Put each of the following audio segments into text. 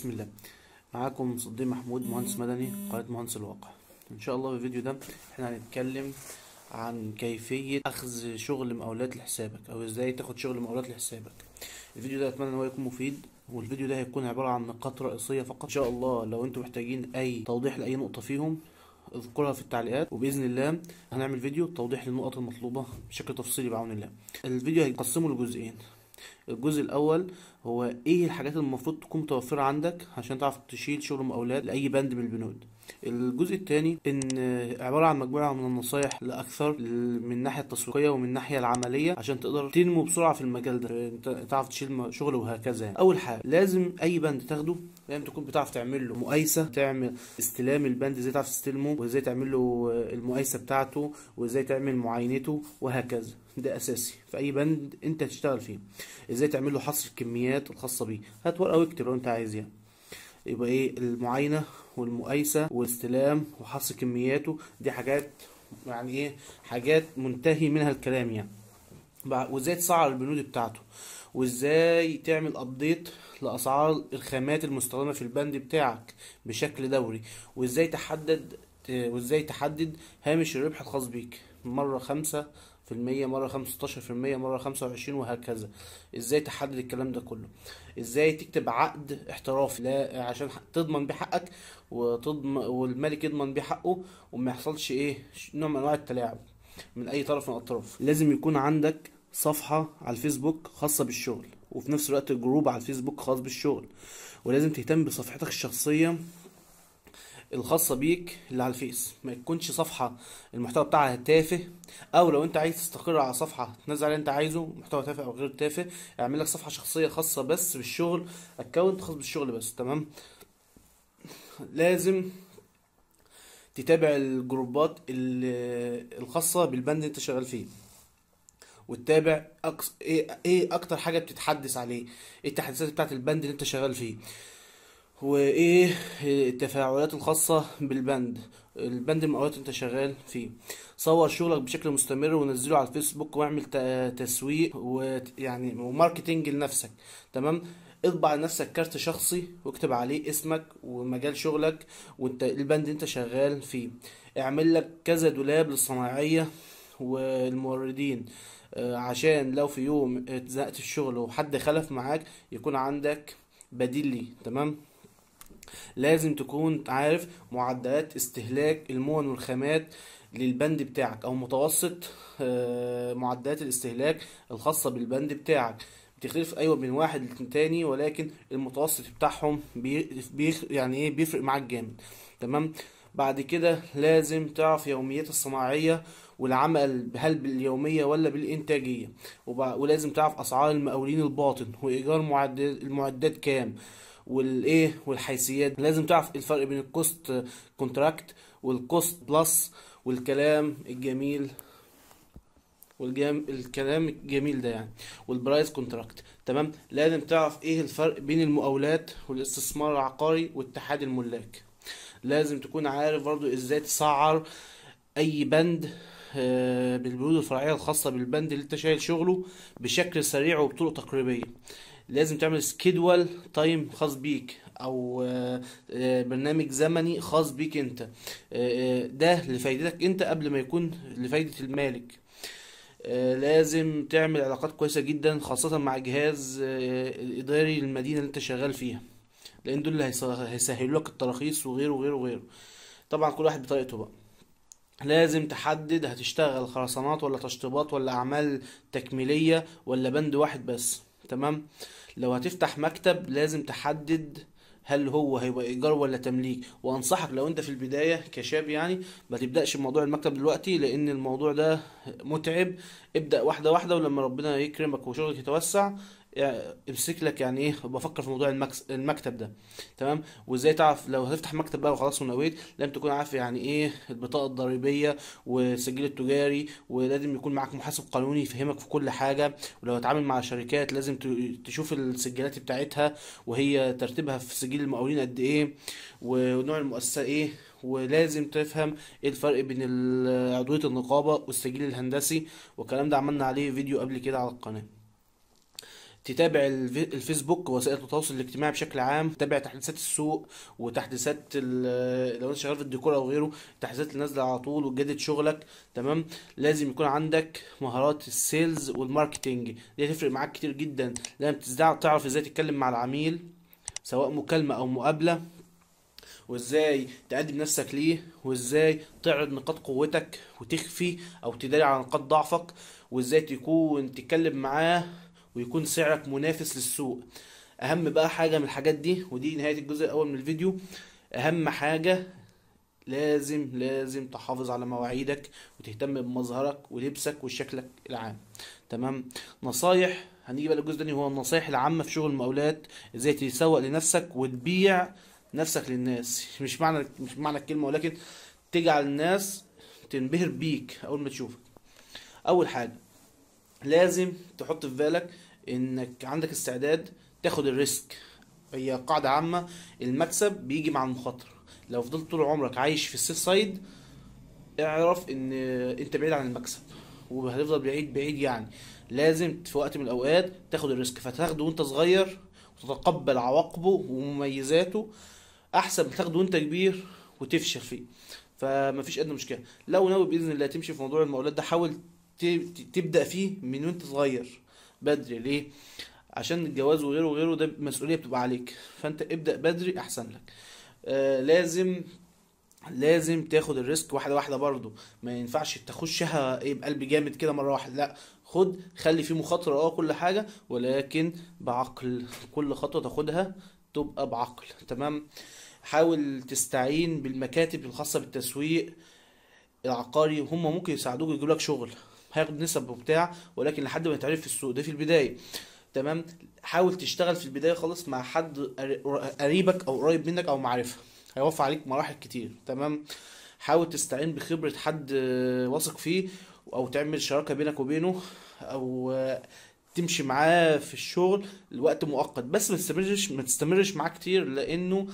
بسم الله معاكم صديق محمود مهندس مدني قناة مهندس الواقع ان شاء الله في الفيديو ده احنا هنتكلم عن كيفية اخذ شغل مقاولات لحسابك او ازاي تاخد شغل مقاولات لحسابك الفيديو ده اتمنى ان هو يكون مفيد والفيديو ده هيكون عبارة عن نقاط رئيسية فقط ان شاء الله لو انتم محتاجين اي توضيح لاي نقطة فيهم اذكرها في التعليقات وباذن الله هنعمل فيديو توضيح للنقط المطلوبه بشكل تفصيلي بعون الله الفيديو هيتقسمه لجزئين الجزء الاول هو ايه الحاجات المفروض تكون متوفره عندك عشان تعرف تشيل شغل مقاولات لاي بند من البنود الجزء الثاني ان عباره عن مجموعه من النصايح لاكثر من الناحيه التسويقيه ومن الناحيه العمليه عشان تقدر تنمو بسرعه في المجال ده انت تعرف تشيل شغل وهكذا يعني. اول حاجه لازم اي بند تاخده لازم تكون بتعرف تعمل له مقايسه تعمل استلام البند ازاي تعرف تستلمه وازاي تعمل له المقايسه بتاعته وازاي تعمل معاينته وهكذا ده اساسي في اي بند انت تشتغل فيه ازاي تعمل له حصر الكميات الخاصه بيه هات ورقه واكتب لو انت عايز يعني يبقى ايه المعاينه والمقايسه والاستلام وحصر كمياته دي حاجات يعني ايه حاجات منتهي منها الكلام يعني وازاي تسعر البنود بتاعته وازاي تعمل ابديت لاسعار الخامات المستخدمه في البند بتاعك بشكل دوري وازاي تحدد آه، وازاي تحدد هامش الربح الخاص بيك مرة خمسة في المية مرة خمستاشر في المية مرة خمسة وعشرين وهكذا ازاي تحدد الكلام ده كله ازاي تكتب عقد احترافي لا عشان تضمن بيه حقك وتضمن والملك يضمن بيه حقه وما يحصلش ايه نوع من انواع التلاعب من اي طرف من الاطراف لازم يكون عندك صفحة على الفيسبوك خاصة بالشغل وفي نفس الوقت جروب على الفيسبوك خاص بالشغل ولازم تهتم بصفحتك الشخصية الخاصه بيك اللي على الفيس ما يكونش صفحه المحتوى بتاعها تافه او لو انت عايز تستقر على صفحه تنزل اللي انت عايزه محتوى تافه او غير تافه اعمل لك صفحه شخصيه خاصه بس بالشغل اكونت خاص بالشغل بس تمام لازم تتابع الجروبات الخاصه بالبند اللي انت شغال فيه وتتابع ايه ايه اكتر حاجه بتتحدث عليه ايه التحديثات بتاعه البند اللي انت شغال فيه وايه التفاعلات الخاصة بالبند البند المقاولات انت شغال فيه صور شغلك بشكل مستمر ونزله على الفيسبوك واعمل تسويق ويعني وماركتينج لنفسك تمام اطبع لنفسك كارت شخصي واكتب عليه اسمك ومجال شغلك وانت البند انت شغال فيه اعمل لك كذا دولاب للصناعية والموردين آه، عشان لو في يوم اتزنقت في الشغل وحد خلف معاك يكون عندك بديل ليه تمام لازم تكون عارف معدلات استهلاك المون والخامات للبند بتاعك او متوسط آه، معدلات الاستهلاك الخاصة بالبند بتاعك بتختلف ايوه من واحد للتاني ولكن المتوسط بتاعهم بيخ يعني ايه بيفرق معاك جامد تمام بعد كده لازم تعرف يوميات الصناعية والعمل هل باليومية ولا بالإنتاجية ولازم تعرف أسعار المقاولين الباطن وإيجار المعدات كام والايه والحيثيات لازم تعرف الفرق بين الكوست كونتراكت والكوست بلس والكلام الجميل والجام الكلام الجميل ده يعني والبرايس كونتراكت تمام لازم تعرف ايه الفرق بين المقاولات والاستثمار العقاري واتحاد الملاك لازم تكون عارف برضو ازاي تسعر اي بند آه، بالبنود الفرعيه الخاصه بالبند اللي انت شايل شغله بشكل سريع وبطرق تقريبيه لازم تعمل سكيدول تايم خاص بيك او آه، آه، برنامج زمني خاص بيك انت آه، ده لفايدتك انت قبل ما يكون لفايده المالك لازم تعمل علاقات كويسه جدا خاصه مع الجهاز الاداري للمدينه اللي انت شغال فيها لان دول اللي هيسهلوا لك التراخيص وغيره وغيره وغيره طبعا كل واحد بطريقته بقى لازم تحدد هتشتغل خرسانات ولا تشطيبات ولا اعمال تكميليه ولا بند واحد بس تمام لو هتفتح مكتب لازم تحدد هل هو هيبقى ايجار ولا تمليك وانصحك لو انت في البدايه كشاب يعني ما تبداش بموضوع المكتب دلوقتي لان الموضوع ده متعب ابدا واحده واحده ولما ربنا يكرمك وشغلك يتوسع يعني امسك لك يعني ايه بفكر في موضوع المكس... المكتب ده تمام وازاي تعرف لو هتفتح مكتب بقى وخلاص ونويت لازم تكون عارف يعني ايه البطاقه الضريبيه والسجل التجاري ولازم يكون معاك محاسب قانوني يفهمك في كل حاجه ولو هتعامل مع شركات لازم تشوف السجلات بتاعتها وهي ترتيبها في سجل المقاولين قد ايه ونوع المؤسسه ايه ولازم تفهم ايه الفرق بين عضويه النقابه والسجل الهندسي والكلام ده عملنا عليه فيديو قبل كده على القناه تتابع الفيسبوك وسائل التواصل الاجتماعي بشكل عام تتابع تحديثات السوق وتحديثات لو انت شغال في الديكور او غيره التحديثات اللي نازله على طول وتجدد شغلك تمام لازم يكون عندك مهارات السيلز والماركتنج دي هتفرق معاك كتير جدا لان تعرف ازاي تتكلم مع العميل سواء مكالمه او مقابله وازاي تقدم نفسك ليه وازاي تعرض نقاط قوتك وتخفي او تداري على نقاط ضعفك وازاي تكون تتكلم معاه ويكون سعرك منافس للسوق اهم بقى حاجه من الحاجات دي ودي نهايه الجزء الاول من الفيديو اهم حاجه لازم لازم تحافظ على مواعيدك وتهتم بمظهرك ولبسك وشكلك العام تمام نصايح هنيجي بقى للجزء الثاني هو النصايح العامه في شغل المقاولات ازاي تسوق لنفسك وتبيع نفسك للناس مش معنى مش معنى الكلمه ولكن تجعل الناس تنبهر بيك اول ما تشوفك اول حاجه لازم تحط في بالك انك عندك استعداد تاخد الريسك هي قاعدة عامة المكسب بيجي مع المخاطرة لو فضلت طول عمرك عايش في السيف سايد اعرف ان انت بعيد عن المكسب وهتفضل بعيد بعيد يعني لازم في وقت من الاوقات تاخد الريسك فتاخده وانت صغير وتتقبل عواقبه ومميزاته احسن ما تاخده وانت كبير وتفشل فيه فمفيش ادنى مشكله لو ناوي باذن الله تمشي في موضوع المقاولات ده حاول تبدا فيه من وانت صغير بدري ليه عشان الجواز وغيره وغيره ده مسؤوليه بتبقى عليك فانت ابدا بدري احسن لك آه لازم لازم تاخد الريسك واحده واحده برضو ما ينفعش تخشها ايه بقلب جامد كده مره واحده لا خد خلي فيه مخاطره اه كل حاجه ولكن بعقل كل خطوه تاخدها تبقى بعقل تمام حاول تستعين بالمكاتب الخاصه بالتسويق العقاري هم ممكن يساعدوك يجيبوا لك شغل هياخد نسب وبتاع ولكن لحد ما يتعرف في السوق ده في البدايه تمام حاول تشتغل في البدايه خالص مع حد قريبك او قريب منك او معرفه هيوفر عليك مراحل كتير تمام حاول تستعين بخبره حد واثق فيه او تعمل شراكه بينك وبينه او تمشي معاه في الشغل لوقت مؤقت بس ما تستمرش ما تستمرش معاه كتير لانه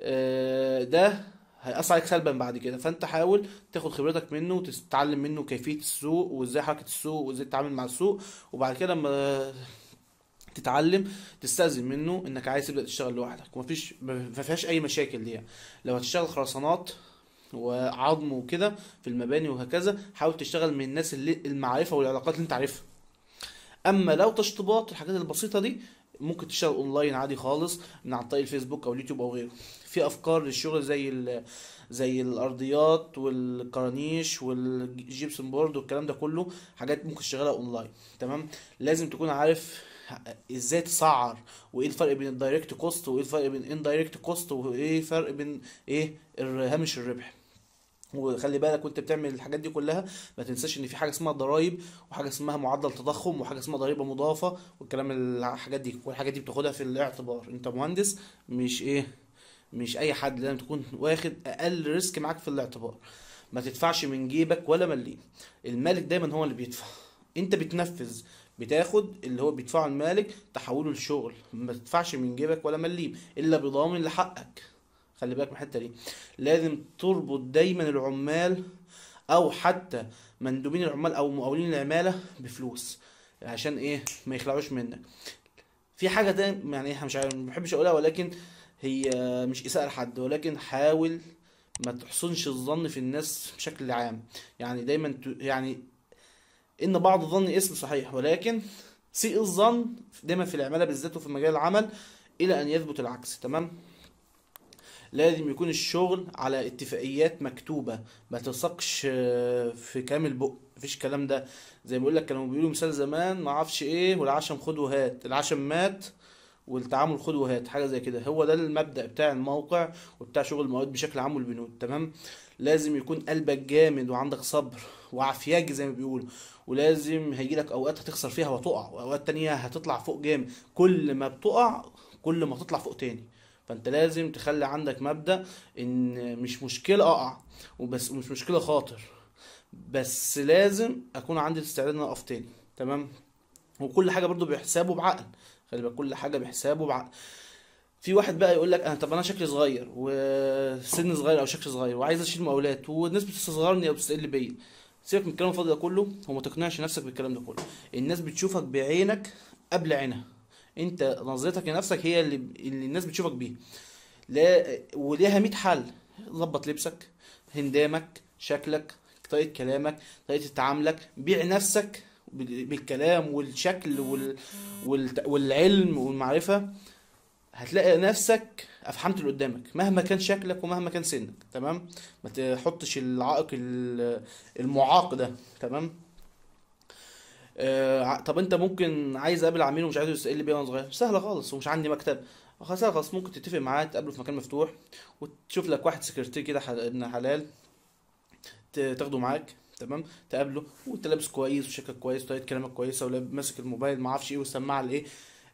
آه، ده هيأثر عليك سلبا بعد كده فانت حاول تاخد خبرتك منه وتتعلم منه كيفيه السوق وازاي حركه السوق وازاي تتعامل مع السوق وبعد كده لما تتعلم تستأذن منه انك عايز تبدا تشتغل لوحدك ومفيش مفيهاش اي مشاكل ليها لو هتشتغل خرسانات وعظم وكده في المباني وهكذا حاول تشتغل من الناس اللي المعرفه والعلاقات اللي انت عارفها اما لو تشطيبات الحاجات البسيطه دي ممكن تشتغل اونلاين عادي خالص من عن طريق الفيسبوك او اليوتيوب او غيره في افكار للشغل زي زي الارضيات والكرانيش والجيبسون بورد والكلام ده كله حاجات ممكن تشتغلها اونلاين تمام لازم تكون عارف ازاي تسعر وايه الفرق بين الدايركت كوست وايه الفرق بين اندايركت كوست وايه الفرق بين ايه هامش الربح وخلي بالك وانت بتعمل الحاجات دي كلها ما تنساش ان في حاجه اسمها ضرائب وحاجه اسمها معدل تضخم وحاجه اسمها ضريبه مضافه والكلام الحاجات دي والحاجات دي بتاخدها في الاعتبار انت مهندس مش ايه مش اي حد لازم تكون واخد اقل ريسك معاك في الاعتبار ما تدفعش من جيبك ولا مليم المالك دايما هو اللي بيدفع انت بتنفذ بتاخد اللي هو بيدفعه المالك تحوله لشغل ما تدفعش من جيبك ولا مليم الا بضامن لحقك خلي بالك من الحته دي لازم تربط دايما العمال او حتى مندوبين العمال او مقاولين العماله بفلوس عشان ايه ما يخلعوش منك في حاجه تاني يعني احنا مش عارف ما بحبش اقولها ولكن هي مش إساءة لحد ولكن حاول ما تحسنش الظن في الناس بشكل عام يعني دايما ت... يعني ان بعض الظن اسم صحيح ولكن سيء الظن دايما في العماله بالذات وفي مجال العمل الى ان يثبت العكس تمام لازم يكون الشغل على اتفاقيات مكتوبه ما تلصقش في كامل بق مفيش الكلام ده زي ما بيقول لك كانوا بيقولوا مثال زمان ما اعرفش ايه والعشم خد وهات العشم مات والتعامل خد وهات حاجه زي كده هو ده المبدا بتاع الموقع وبتاع شغل المواد بشكل عام والبنود تمام لازم يكون قلبك جامد وعندك صبر وعافياج زي ما بيقولوا ولازم هيجي لك اوقات هتخسر فيها وتقع واوقات تانية هتطلع فوق جامد كل ما بتقع كل ما تطلع فوق تاني فانت لازم تخلي عندك مبدا ان مش مشكله اقع وبس مش مشكله خاطر بس لازم اكون عندي الاستعداد ان اقف تاني تمام وكل حاجه برضو بحسابه بعقل خلي بالك كل حاجه بحسابه بعقل. في واحد بقى يقول لك انا طب انا شكلي صغير وسن صغير او شكل صغير وعايز اشيل مقاولات والناس بتستصغرني او بتستقل بيا سيبك من الكلام الفاضي ده كله وما تقنعش نفسك بالكلام ده كله الناس بتشوفك بعينك قبل عينها انت نظرتك لنفسك هي اللي, اللي الناس بتشوفك بيها لا وليها 100 حل ظبط لبسك هندامك شكلك طريقه كلامك طريقه تعاملك بيع نفسك بالكلام والشكل وال... وال... والعلم والمعرفه هتلاقي نفسك افحمت اللي قدامك مهما كان شكلك ومهما كان سنك تمام ما تحطش العائق المعاق ده تمام آه طب انت ممكن عايز اقابل عميل ومش عايز لي بيه وانا صغير سهله خالص ومش عندي مكتب آه، خلاص خلاص ممكن تتفق معاه تقابله في مكان مفتوح وتشوف لك واحد سكرتير كده ابن حلال تاخده معاك تمام تقابله وانت لابس كويس وشكلك كويس وطريقه كلامك كويسه ماسك الموبايل ما اعرفش ايه والسماعه الايه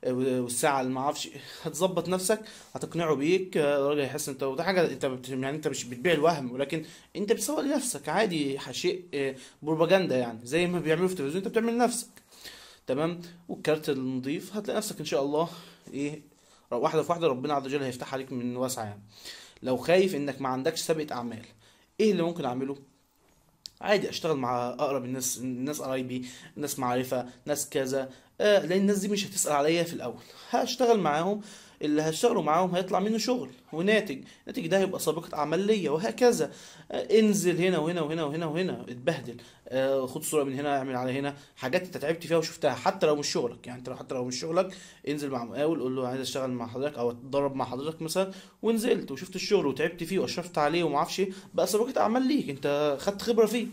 آه، والساعه اللي ما اعرفش هتظبط نفسك هتقنعه بيك آه، الراجل هيحس انت وده حاجه انت يعني انت مش بتبيع الوهم ولكن انت بتسوق لنفسك عادي شيء آه، بروباجندا يعني زي ما بيعملوا في التلفزيون انت بتعمل لنفسك تمام والكارت النظيف هتلاقي نفسك ان شاء الله ايه واحده في واحده ربنا عز وجل هيفتح عليك من واسعه يعني لو خايف انك ما عندكش سابقه اعمال ايه اللي ممكن اعمله عادي اشتغل مع اقرب الناس الناس قرايبي ناس معرفه ناس كذا آه، لان الناس دي مش هتسال عليا في الاول هشتغل معاهم اللي هشتغله معاهم هيطلع منه شغل وناتج الناتج ده هيبقى سابقة أعمال ليا وهكذا آه، انزل هنا وهنا وهنا وهنا وهنا اتبهدل آه، خد صورة من هنا اعمل على هنا حاجات انت تعبت فيها وشفتها حتى لو مش شغلك يعني انت حتى لو مش شغلك انزل مع مقاول قول له عايز اشتغل مع حضرتك او اتدرب مع حضرتك مثلا ونزلت وشفت الشغل وتعبت فيه واشرفت عليه وما اعرفش إيه، بقى سابقة أعمال ليك انت خدت خبرة فيه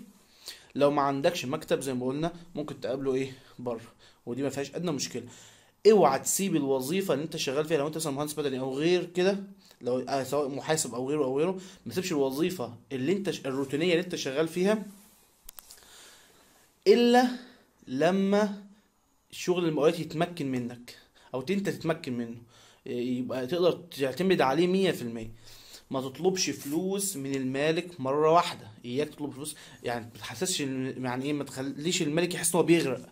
لو ما عندكش مكتب زي ما قلنا ممكن تقابله ايه بره ودي ما فيهاش ادنى مشكله اوعى تسيب الوظيفه اللي انت شغال فيها لو انت مثلا مهندس مدني او غير كده لو آه، سواء محاسب او غيره او غيره ما تسيبش الوظيفه اللي انت الروتينيه اللي انت شغال فيها الا لما شغل المقاولات يتمكن منك او انت تتمكن منه يبقى تقدر تعتمد عليه مية في المية ما تطلبش فلوس من المالك مرة واحدة اياك تطلب فلوس يعني ما تحسسش يعني ايه ما تخليش المالك يحس ان هو بيغرق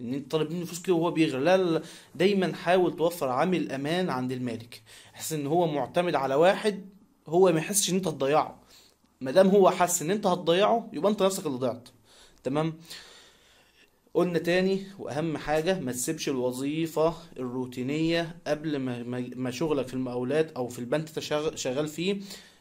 ان انت طالب منه فلوس كده وهو بيغرق لا, لا, لا دايما حاول توفر عامل امان عند المالك بحيث ان هو معتمد على واحد هو ما يحسش ان انت هتضيعه ما دام هو حس ان انت هتضيعه يبقى انت نفسك اللي ضيعت تمام قلنا تاني واهم حاجه ما تسيبش الوظيفه الروتينيه قبل ما ما شغلك في المقاولات او في البنك انت شغال فيه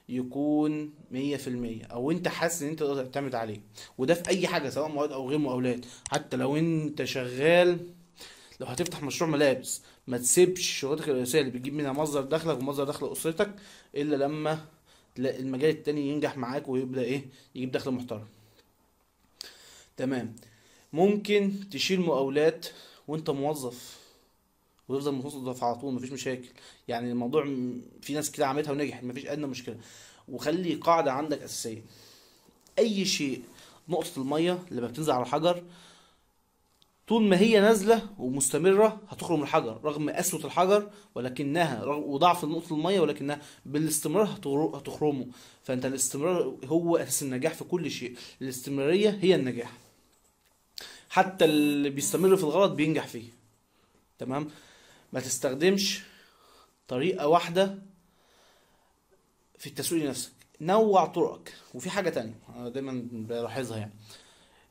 يكون 100% او انت حاسس ان انت تقدر تعتمد عليه وده في اي حاجه سواء مواد او غير مقاولات حتى لو انت شغال لو هتفتح مشروع ملابس ما تسيبش شغلتك الاساسيه اللي بتجيب منها مصدر دخلك ومصدر دخل اسرتك الا لما المجال التاني ينجح معاك ويبدا ايه يجيب دخل محترم تمام ممكن تشيل مقاولات وانت موظف ويفضل مستضعف على طول مفيش مشاكل يعني الموضوع في ناس كده عملتها ونجحت مفيش ادنى مشكله وخلي قاعده عندك اساسيه اي شيء نقطه الميه لما بتنزل على الحجر طول ما هي نازله ومستمره هتخرج من الحجر رغم قسوه الحجر ولكنها رغم وضعف نقطه الميه ولكنها بالاستمرار هتخرمه فانت الاستمرار هو اساس النجاح في كل شيء الاستمراريه هي النجاح حتى اللي بيستمر في الغلط بينجح فيه تمام ما تستخدمش طريقة واحدة في التسويق لنفسك نوع طرقك وفي حاجة تانية أنا دايما بلاحظها يعني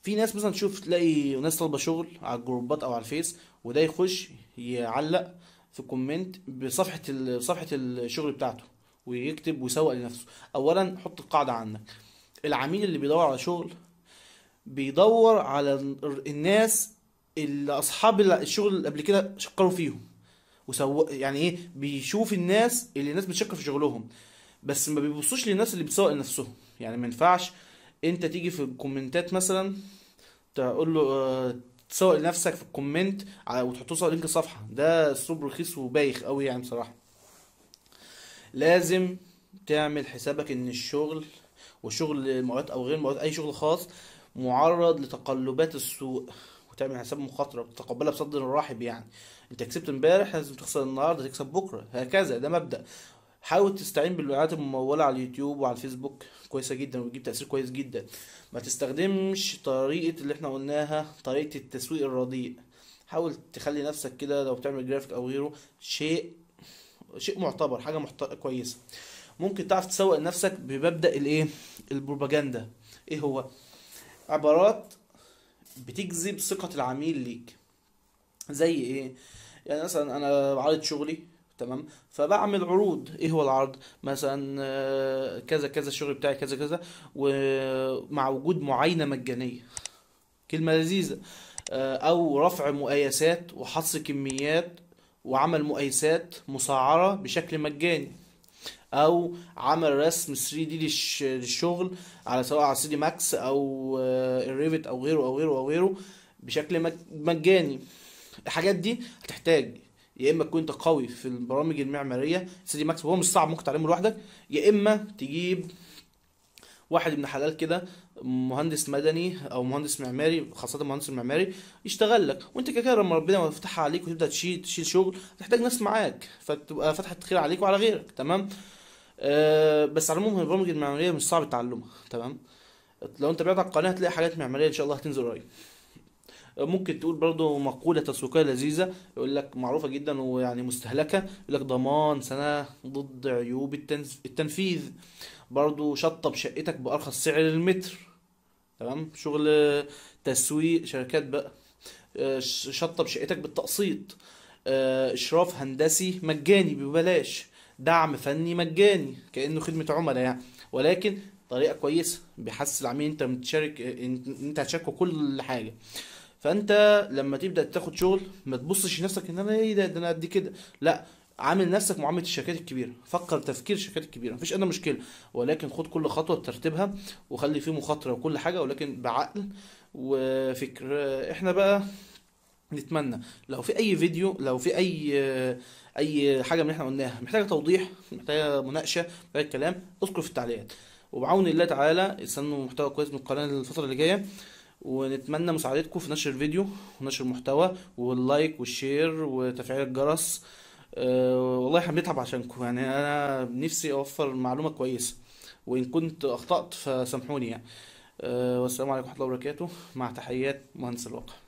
في ناس مثلا تشوف تلاقي ناس طالبة شغل على الجروبات أو على الفيس وده يخش يعلق في كومنت بصفحة صفحة الشغل بتاعته ويكتب ويسوق لنفسه أولا حط القاعدة عندك العميل اللي بيدور على شغل بيدور على الناس اللي أصحاب الشغل اللي قبل كده شكروا فيهم وسو يعني ايه بيشوف الناس اللي الناس بتشكر في شغلهم بس ما بيبصوش للناس اللي بتسوق لنفسهم يعني ما ينفعش انت تيجي في الكومنتات مثلا تقول له اه تسوق لنفسك في الكومنت وتحطه صور لينك صفحه ده اسلوب رخيص وبايخ قوي يعني بصراحه لازم تعمل حسابك ان الشغل وشغل مؤقت او غير مؤقت اي شغل خاص معرض لتقلبات السوق وتعمل حساب مخاطره وتتقبلها بصدر رحب يعني انت كسبت امبارح لازم تخسر النهارده تكسب بكره هكذا ده مبدا حاول تستعين بالوعات الممولة على اليوتيوب وعلى الفيسبوك كويسة جدا وتجيب تأثير كويس جدا ما تستخدمش طريقة اللي احنا قلناها طريقة التسويق الرديء حاول تخلي نفسك كده لو بتعمل جرافيك او غيره شيء شيء معتبر حاجة محت... كويسة ممكن تعرف تسوق لنفسك بمبدأ الايه البروباجندا ايه هو عبارات بتجذب ثقة العميل ليك زي ايه يعني مثلا انا عارض شغلي تمام فبعمل عروض ايه هو العرض مثلا آه، كذا كذا الشغل بتاعي كذا كذا ومع وجود معاينه مجانيه كلمه لذيذه آه، او رفع مقايسات وحصر كميات وعمل مقايسات مسعره بشكل مجاني او عمل رسم 3 دي للشغل على سواء على 3 دي ماكس او الريفت آه، او غيره او غيره او غيره بشكل مجاني الحاجات دي هتحتاج يا اما تكون انت قوي في البرامج المعماريه سي دي ماكس هو مش صعب ممكن تعلمه لوحدك يا اما تجيب واحد من حلال كده مهندس مدني او مهندس معماري خاصه المهندس المعماري يشتغل لك وانت كده كده لما ربنا يفتحها عليك وتبدا تشيل تشيل شغل هتحتاج ناس معاك فتبقى فتحت خير عليك وعلى غيرك تمام أه بس على العموم البرامج المعماريه مش صعب تعلمها تمام لو انت بعت على القناه هتلاقي حاجات معماريه ان شاء الله هتنزل قريب ممكن تقول برضو مقولة تسويقية لذيذة يقول لك معروفة جدا ويعني مستهلكة يقول لك ضمان سنة ضد عيوب التنفيذ برضو شطب شقتك بأرخص سعر للمتر تمام شغل تسويق شركات بقى آه، شطب شقتك بالتقسيط آه، اشراف هندسي مجاني ببلاش دعم فني مجاني كانه خدمه عملاء يعني ولكن طريقه كويسه بيحسس العميل انت متشارك انت هتشاركه كل حاجه فانت لما تبدا تاخد شغل ما تبصش لنفسك ان انا ايه ده, ده انا قد كده لا عامل نفسك معامله الشركات الكبيره فكر تفكير الشركات الكبيره مفيش انا مشكله ولكن خد كل خطوه بترتيبها وخلي فيه مخاطره وكل حاجه ولكن بعقل وفكر احنا بقى نتمنى لو في اي فيديو لو في اي اي حاجه من احنا قلناها محتاجه توضيح محتاجه مناقشه محتاجه كلام اذكر في التعليقات وبعون الله تعالى استنوا محتوى كويس من القناه الفتره اللي جايه ونتمنى مساعدتكم في نشر الفيديو ونشر محتوى واللايك والشير وتفعيل الجرس أه والله احنا بنتعب عشانكم يعني انا نفسي اوفر معلومه كويسه وان كنت اخطات فسامحوني يعني أه والسلام عليكم ورحمه الله وبركاته مع تحيات مهندس الواقع